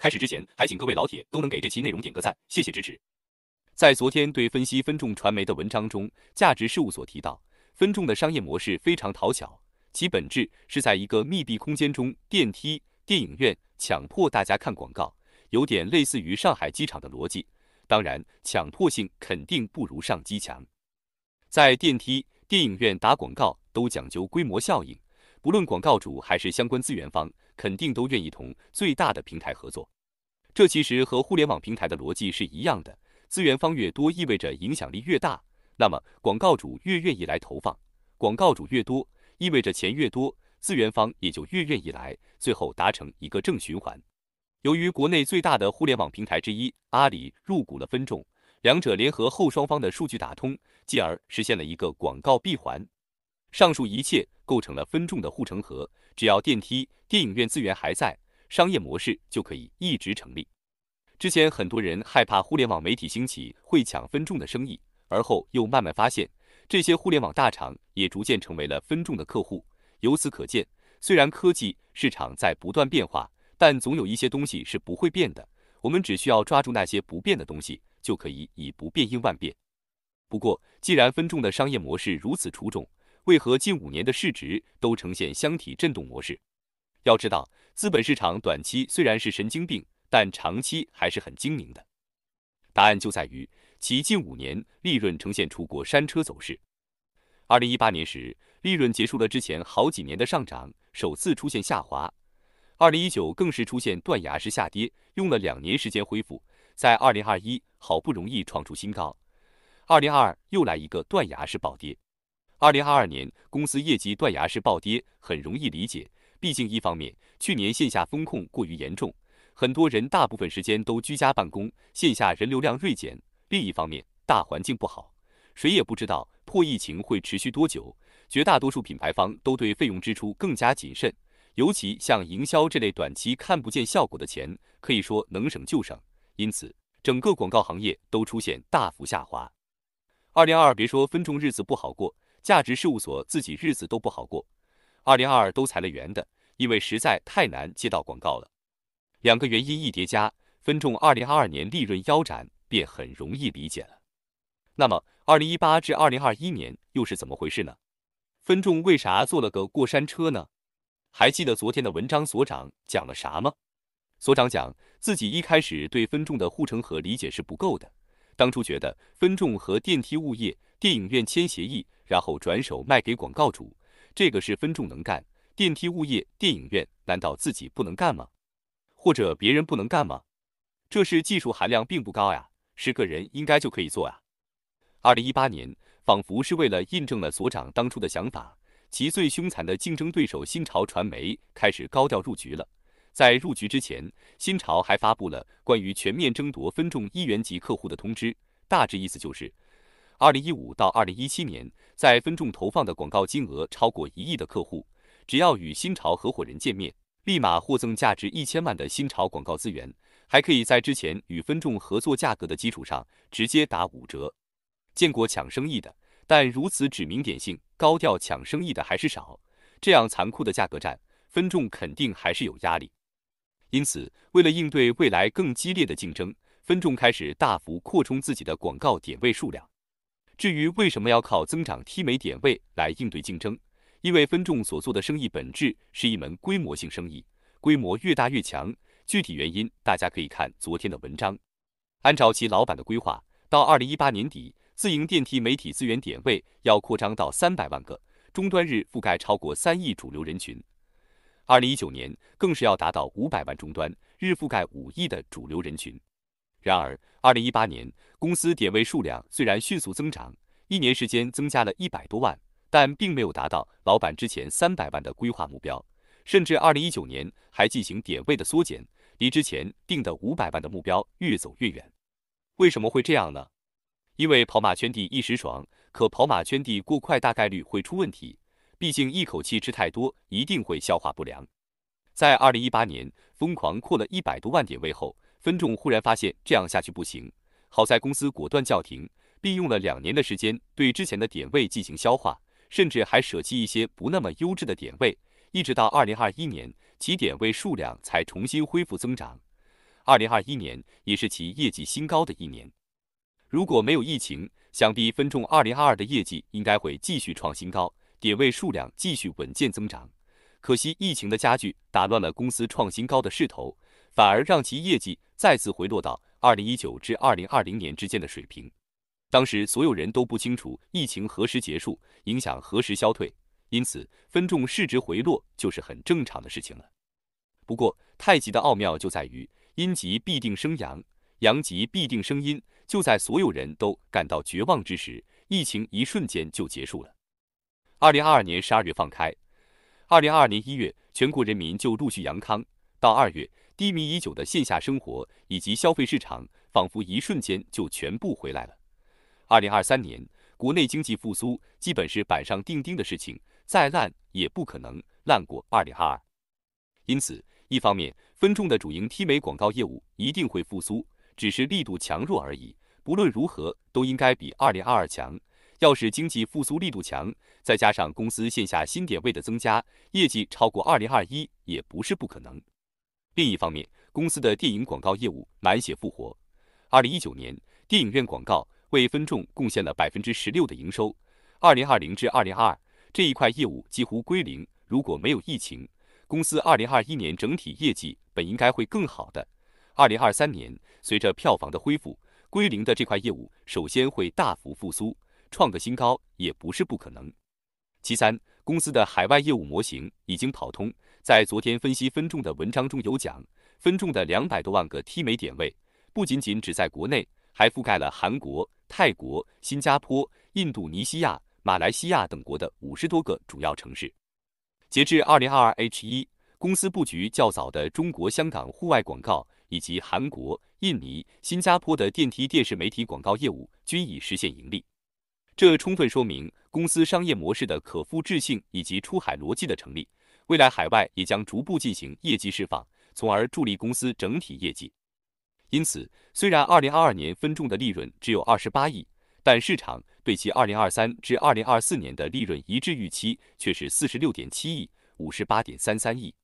开始之前，还请各位老铁都能给这期内容点个赞，谢谢支持。在昨天对分析分众传媒的文章中，价值事务所提到，分众的商业模式非常讨巧，其本质是在一个密闭空间中，电梯、电影院强迫大家看广告，有点类似于上海机场的逻辑。当然，强迫性肯定不如上机强。在电梯、电影院打广告都讲究规模效应，不论广告主还是相关资源方。肯定都愿意同最大的平台合作，这其实和互联网平台的逻辑是一样的。资源方越多，意味着影响力越大，那么广告主越愿意来投放。广告主越多，意味着钱越多，资源方也就越愿意来，最后达成一个正循环。由于国内最大的互联网平台之一阿里入股了分众，两者联合后，双方的数据打通，继而实现了一个广告闭环。上述一切构成了分众的护城河，只要电梯、电影院资源还在，商业模式就可以一直成立。之前很多人害怕互联网媒体兴起会抢分众的生意，而后又慢慢发现，这些互联网大厂也逐渐成为了分众的客户。由此可见，虽然科技市场在不断变化，但总有一些东西是不会变的。我们只需要抓住那些不变的东西，就可以以不变应万变。不过，既然分众的商业模式如此出众，为何近五年的市值都呈现箱体震动模式？要知道，资本市场短期虽然是神经病，但长期还是很精明的。答案就在于其近五年利润呈现出过山车走势。二零一八年时，利润结束了之前好几年的上涨，首次出现下滑。二零一九更是出现断崖式下跌，用了两年时间恢复，在二零二一好不容易创出新高，二零二又来一个断崖式暴跌。二零二二年公司业绩断崖式暴跌，很容易理解。毕竟一方面，去年线下风控过于严重，很多人大部分时间都居家办公，线下人流量锐减；另一方面，大环境不好，谁也不知道破疫情会持续多久。绝大多数品牌方都对费用支出更加谨慎，尤其像营销这类短期看不见效果的钱，可以说能省就省。因此，整个广告行业都出现大幅下滑。二零二二别说分众日子不好过。价值事务所自己日子都不好过，二零二二都裁了员的，因为实在太难接到广告了。两个原因一叠加，分众二零二二年利润腰斩便很容易理解了。那么二零一八至二零二一年又是怎么回事呢？分众为啥做了个过山车呢？还记得昨天的文章所长讲了啥吗？所长讲自己一开始对分众的护城河理解是不够的。当初觉得分众和电梯物业、电影院签协议，然后转手卖给广告主，这个是分众能干，电梯物业、电影院难道自己不能干吗？或者别人不能干吗？这是技术含量并不高呀，是个人应该就可以做啊。二零一八年，仿佛是为了印证了所长当初的想法，其最凶残的竞争对手新潮传媒开始高调入局了。在入局之前，新潮还发布了关于全面争夺分众一元级客户的通知，大致意思就是，二零一五到二零一七年，在分众投放的广告金额超过一亿的客户，只要与新潮合伙人见面，立马获赠价值一千万的新潮广告资源，还可以在之前与分众合作价格的基础上直接打五折。见过抢生意的，但如此指名点姓、高调抢生意的还是少。这样残酷的价格战，分众肯定还是有压力。因此，为了应对未来更激烈的竞争，分众开始大幅扩充自己的广告点位数量。至于为什么要靠增长 T 媒点位来应对竞争，因为分众所做的生意本质是一门规模性生意，规模越大越强。具体原因大家可以看昨天的文章。按照其老板的规划，到二零一八年底，自营电梯媒体资源点位要扩张到三百万个，终端日覆盖超过三亿主流人群。二零一九年更是要达到五百万终端，日覆盖五亿的主流人群。然而，二零一八年公司点位数量虽然迅速增长，一年时间增加了一百多万，但并没有达到老板之前三百万的规划目标。甚至二零一九年还进行点位的缩减，离之前定的五百万的目标越走越远。为什么会这样呢？因为跑马圈地一时爽，可跑马圈地过快，大概率会出问题。毕竟一口气吃太多，一定会消化不良。在二零一八年疯狂扩了一百多万点位后，分众忽然发现这样下去不行，好在公司果断叫停，并用了两年的时间对之前的点位进行消化，甚至还舍弃一些不那么优质的点位，一直到二零二一年，其点位数量才重新恢复增长。二零二一年也是其业绩新高的一年。如果没有疫情，想必分众二零二二的业绩应该会继续创新高。点位数量继续稳健增长，可惜疫情的加剧打乱了公司创新高的势头，反而让其业绩再次回落到二零一九至二零二零年之间的水平。当时所有人都不清楚疫情何时结束，影响何时消退，因此分众市值回落就是很正常的事情了。不过太极的奥妙就在于阴极必定生阳，阳极必定生阴。就在所有人都感到绝望之时，疫情一瞬间就结束了。二零二二年十二月放开，二零二二年一月全国人民就陆续阳康，到二月，低迷已久的线下生活以及消费市场，仿佛一瞬间就全部回来了。二零二三年国内经济复苏基本是板上钉钉的事情，再烂也不可能烂过二零二二。因此，一方面分众的主营 T 媒广告业务一定会复苏，只是力度强弱而已。不论如何，都应该比二零二二强。要是经济复苏力度强，再加上公司线下新点位的增加，业绩超过二零二一也不是不可能。另一方面，公司的电影广告业务满血复活。二零一九年，电影院广告为分众贡献了百分之十六的营收。二零二零至二零二二这一块业务几乎归零。如果没有疫情，公司二零二一年整体业绩本应该会更好的。二零二三年，随着票房的恢复，归零的这块业务首先会大幅复苏。创个新高也不是不可能。其三，公司的海外业务模型已经跑通，在昨天分析分众的文章中有讲，分众的两百多万个 T 美点位，不仅仅只在国内，还覆盖了韩国、泰国、新加坡、印度尼西亚、马来西亚等国的五十多个主要城市。截至二零二二 H 一，公司布局较早的中国香港户外广告以及韩国、印尼、新加坡的电梯电视媒体广告业务均已实现盈利。这充分说明公司商业模式的可复制性以及出海逻辑的成立，未来海外也将逐步进行业绩释放，从而助力公司整体业绩。因此，虽然2022年分众的利润只有28亿，但市场对其2023至2024年的利润一致预期却是46.7亿、58.33亿。